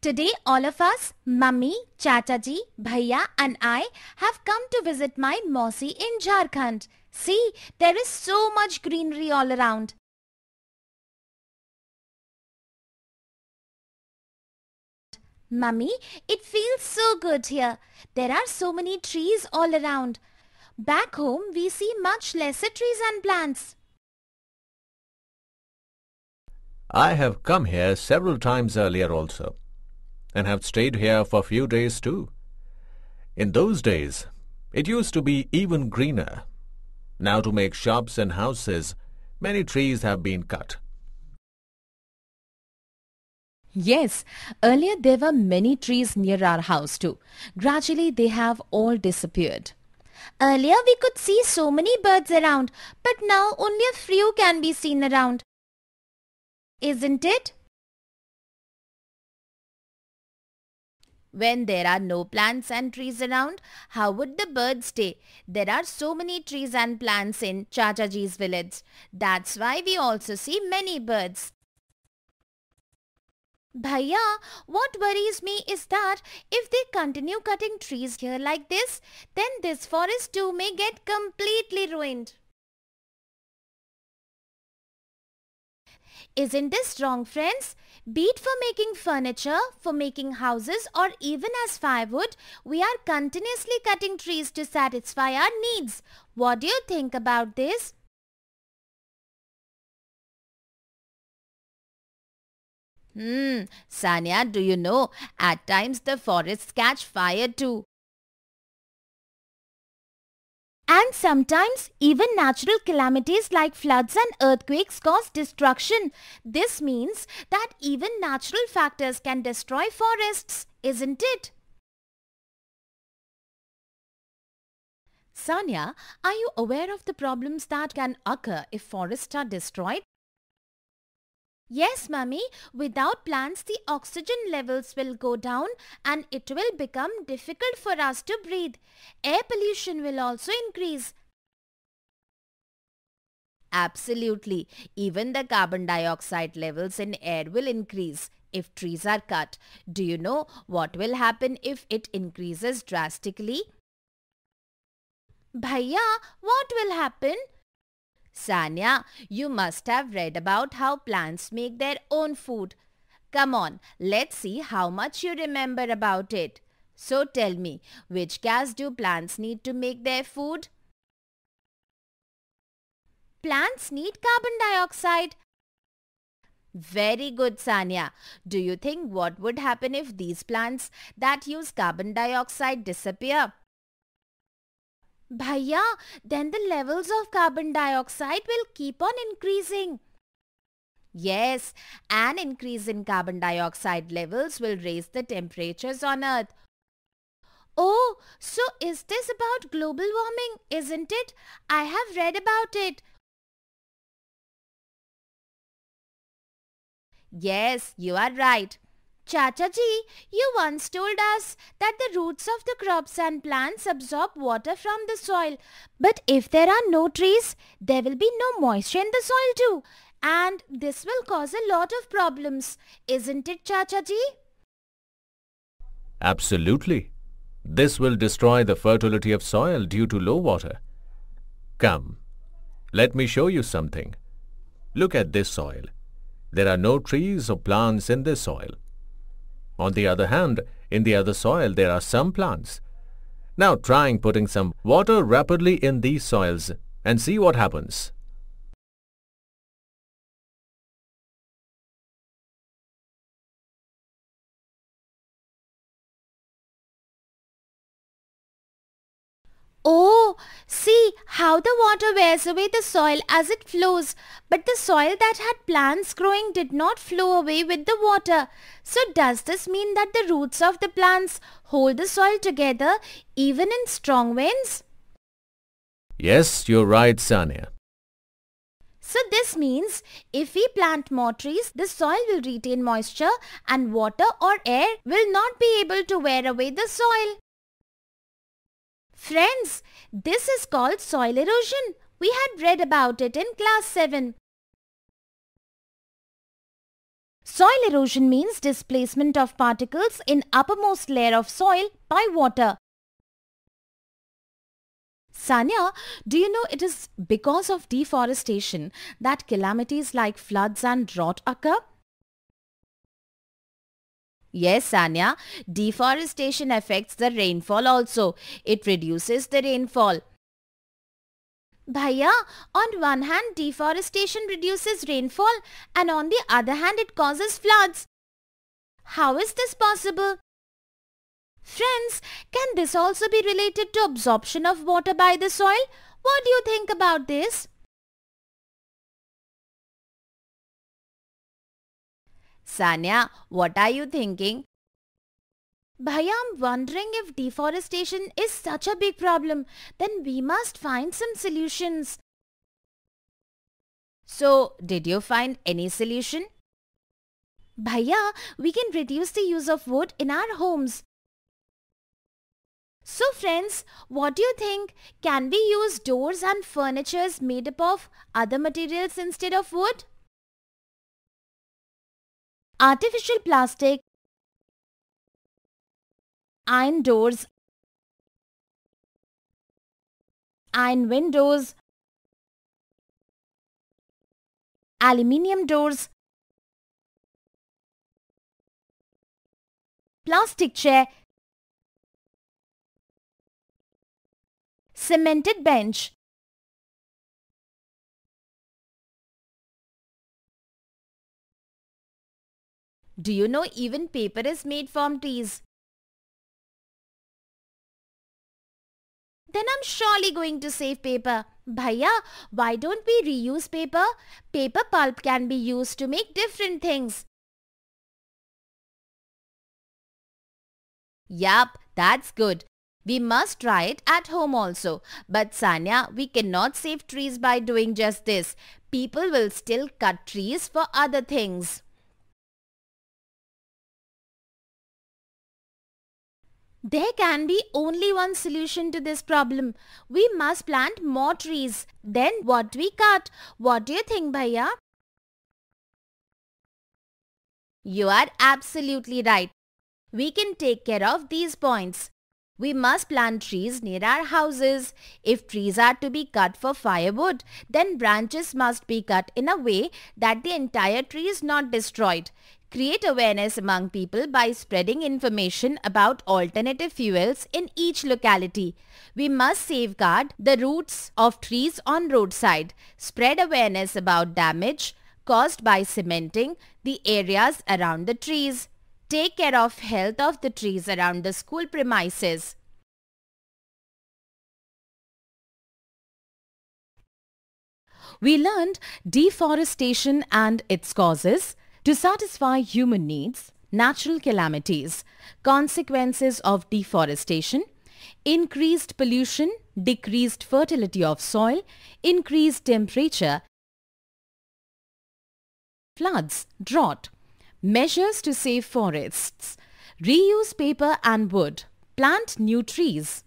today all of us, Mummy, Chataji, Bhaiya and I have come to visit my Mosi in Jharkhand. See, there is so much greenery all around. Mummy, it feels so good here. There are so many trees all around. Back home, we see much lesser trees and plants. I have come here several times earlier also and have stayed here for a few days too. In those days, it used to be even greener. Now to make shops and houses, many trees have been cut. Yes, earlier there were many trees near our house too. Gradually they have all disappeared. Earlier we could see so many birds around, but now only a few can be seen around. Isn't it? When there are no plants and trees around, how would the birds stay? There are so many trees and plants in Chachaji's village. That's why we also see many birds. Bhaiya, what worries me is that if they continue cutting trees here like this, then this forest too may get completely ruined. Isn't this wrong friends? Be it for making furniture, for making houses or even as firewood, we are continuously cutting trees to satisfy our needs. What do you think about this? Hmm, Sanya, do you know, at times the forests catch fire too. And sometimes even natural calamities like floods and earthquakes cause destruction. This means that even natural factors can destroy forests, isn't it? Sanya, are you aware of the problems that can occur if forests are destroyed? Yes, mummy. Without plants, the oxygen levels will go down and it will become difficult for us to breathe. Air pollution will also increase. Absolutely. Even the carbon dioxide levels in air will increase if trees are cut. Do you know what will happen if it increases drastically? Bhaiya, what will happen? Sanya, you must have read about how plants make their own food. Come on, let's see how much you remember about it. So tell me, which gas do plants need to make their food? Plants need carbon dioxide. Very good, Sanya. Do you think what would happen if these plants that use carbon dioxide disappear? Bhaiya, then the levels of carbon dioxide will keep on increasing. Yes, an increase in carbon dioxide levels will raise the temperatures on Earth. Oh, so is this about global warming, isn't it? I have read about it. Yes, you are right. Ji, you once told us that the roots of the crops and plants absorb water from the soil. But if there are no trees, there will be no moisture in the soil too. And this will cause a lot of problems. Isn't it, Ji? Absolutely. This will destroy the fertility of soil due to low water. Come, let me show you something. Look at this soil. There are no trees or plants in this soil. On the other hand, in the other soil there are some plants. Now trying putting some water rapidly in these soils and see what happens. Oh, see how the water wears away the soil as it flows. But the soil that had plants growing did not flow away with the water. So does this mean that the roots of the plants hold the soil together even in strong winds? Yes, you're right, Sanya. So this means if we plant more trees, the soil will retain moisture and water or air will not be able to wear away the soil. Friends, this is called soil erosion. We had read about it in class 7. Soil erosion means displacement of particles in uppermost layer of soil by water. Sanya, do you know it is because of deforestation that calamities like floods and drought occur? Yes, Sanya, deforestation affects the rainfall also. It reduces the rainfall. Bhaiya, on one hand deforestation reduces rainfall and on the other hand it causes floods. How is this possible? Friends, can this also be related to absorption of water by the soil? What do you think about this? Sanya, what are you thinking? Bhaiya, I'm wondering if deforestation is such a big problem, then we must find some solutions. So, did you find any solution? Bhaiya, we can reduce the use of wood in our homes. So friends, what do you think? Can we use doors and furnitures made up of other materials instead of wood? Artificial plastic, iron doors, iron windows, aluminium doors, plastic chair, cemented bench. Do you know even paper is made from trees? Then I'm surely going to save paper. Bhaiya, why don't we reuse paper? Paper pulp can be used to make different things. Yup, that's good. We must try it at home also. But Sanya, we cannot save trees by doing just this. People will still cut trees for other things. There can be only one solution to this problem. We must plant more trees. Then what we cut? What do you think, Bhaiya? You are absolutely right. We can take care of these points. We must plant trees near our houses. If trees are to be cut for firewood, then branches must be cut in a way that the entire tree is not destroyed. Create awareness among people by spreading information about alternative fuels in each locality. We must safeguard the roots of trees on roadside, spread awareness about damage caused by cementing the areas around the trees, take care of health of the trees around the school premises. We learned deforestation and its causes, to satisfy human needs, natural calamities, consequences of deforestation, increased pollution, decreased fertility of soil, increased temperature, floods, drought, measures to save forests, reuse paper and wood, plant new trees,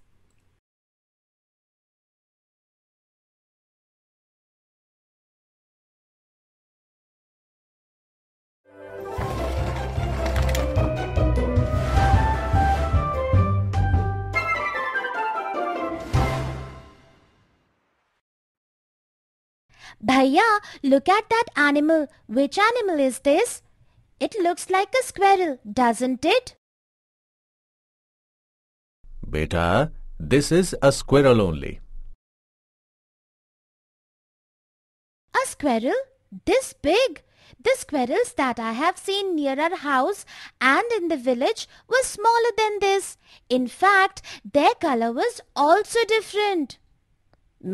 Bhaiya, look at that animal. Which animal is this? It looks like a squirrel, doesn't it? Beta, this is a squirrel only. A squirrel? This big? The squirrels that I have seen near our house and in the village were smaller than this. In fact, their color was also different.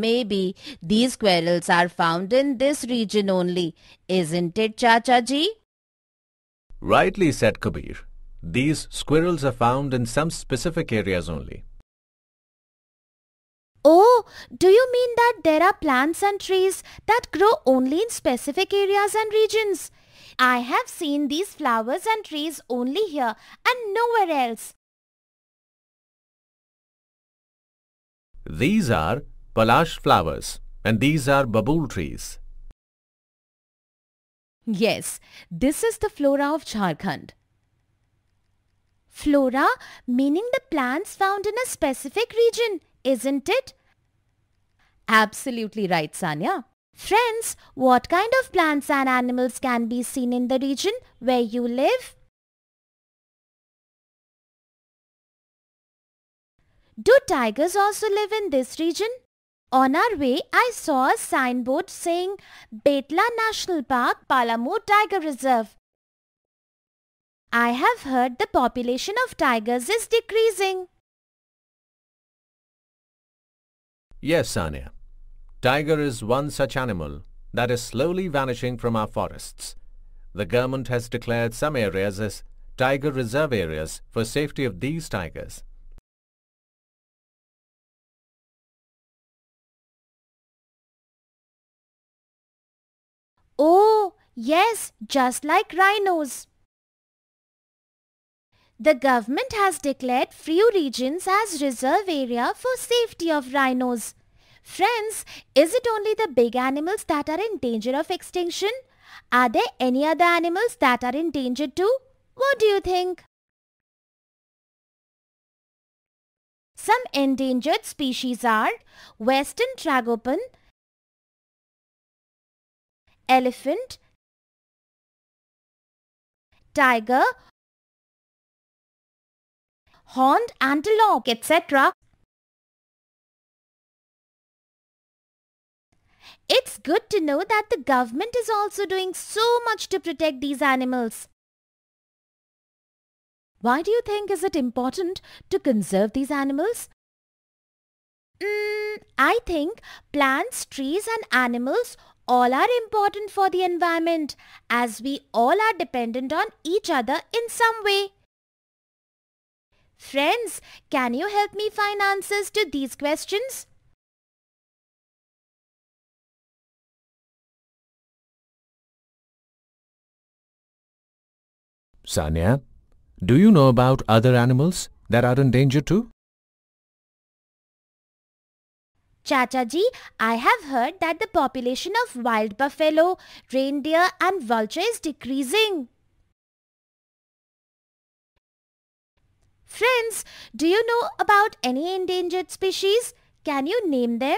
Maybe these squirrels are found in this region only, isn't it, Chacha ji? Rightly said Kabir. These squirrels are found in some specific areas only. Oh, do you mean that there are plants and trees that grow only in specific areas and regions? I have seen these flowers and trees only here and nowhere else. These are palash flowers and these are babool trees. Yes, this is the flora of Jharkhand. Flora meaning the plants found in a specific region isn't it? Absolutely right, Sanya. Friends, what kind of plants and animals can be seen in the region where you live? Do tigers also live in this region? On our way, I saw a signboard saying Betla National Park, Palamu Tiger Reserve. I have heard the population of tigers is decreasing. Yes, Sanya. Tiger is one such animal that is slowly vanishing from our forests. The government has declared some areas as tiger reserve areas for safety of these tigers. Oh, yes, just like rhinos. The government has declared few regions as reserve area for safety of rhinos. Friends, is it only the big animals that are in danger of extinction? Are there any other animals that are in danger too? What do you think? Some endangered species are Western tragopan, elephant, tiger, horned antelope, etc. It's good to know that the government is also doing so much to protect these animals. Why do you think is it important to conserve these animals? Mm, I think plants, trees and animals all are important for the environment as we all are dependent on each other in some way. Friends, can you help me find answers to these questions? Sanya, do you know about other animals that are in danger too? Chacha ji, I have heard that the population of wild buffalo, reindeer and vulture is decreasing. Friends, do you know about any endangered species? Can you name them?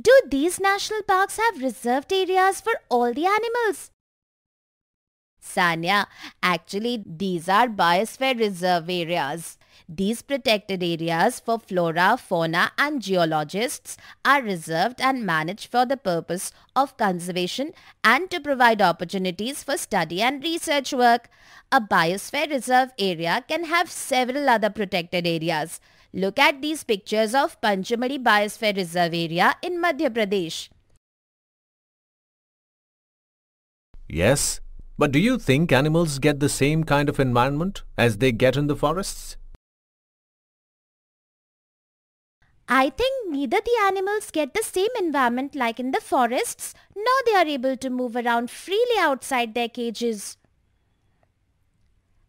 Do these national parks have reserved areas for all the animals? Sanya. Actually, these are biosphere reserve areas. These protected areas for flora, fauna and geologists are reserved and managed for the purpose of conservation and to provide opportunities for study and research work. A biosphere reserve area can have several other protected areas. Look at these pictures of Panchamari Biosphere Reserve Area in Madhya Pradesh. Yes, but do you think animals get the same kind of environment as they get in the forests? I think neither the animals get the same environment like in the forests nor they are able to move around freely outside their cages.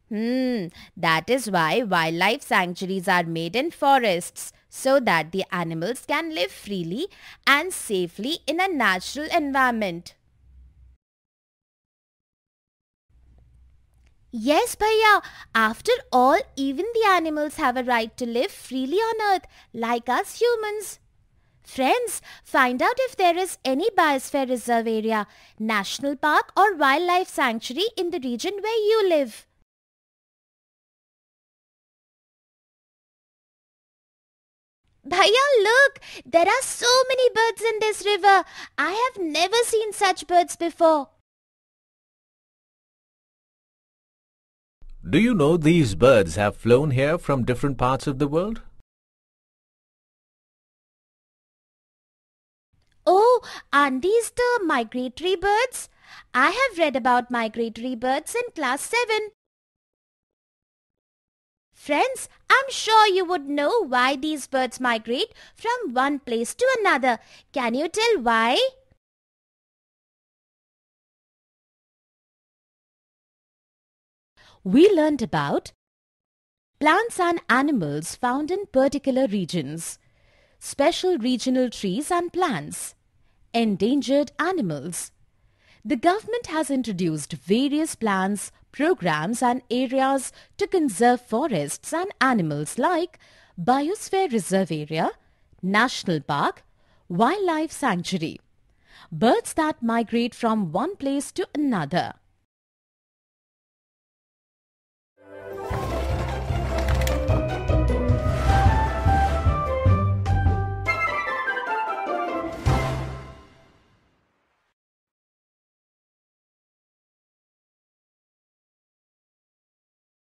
Hmm, that is why wildlife sanctuaries are made in forests so that the animals can live freely and safely in a natural environment. Yes, Bhaiya. After all, even the animals have a right to live freely on earth, like us humans. Friends, find out if there is any biosphere reserve area, national park or wildlife sanctuary in the region where you live. Bhaiya, look! There are so many birds in this river. I have never seen such birds before. Do you know these birds have flown here from different parts of the world? Oh, aren't these the migratory birds? I have read about migratory birds in class 7. Friends, I'm sure you would know why these birds migrate from one place to another. Can you tell why? we learned about plants and animals found in particular regions, special regional trees and plants, endangered animals. The government has introduced various plans, programs and areas to conserve forests and animals like Biosphere Reserve Area, National Park, Wildlife Sanctuary. Birds that migrate from one place to another.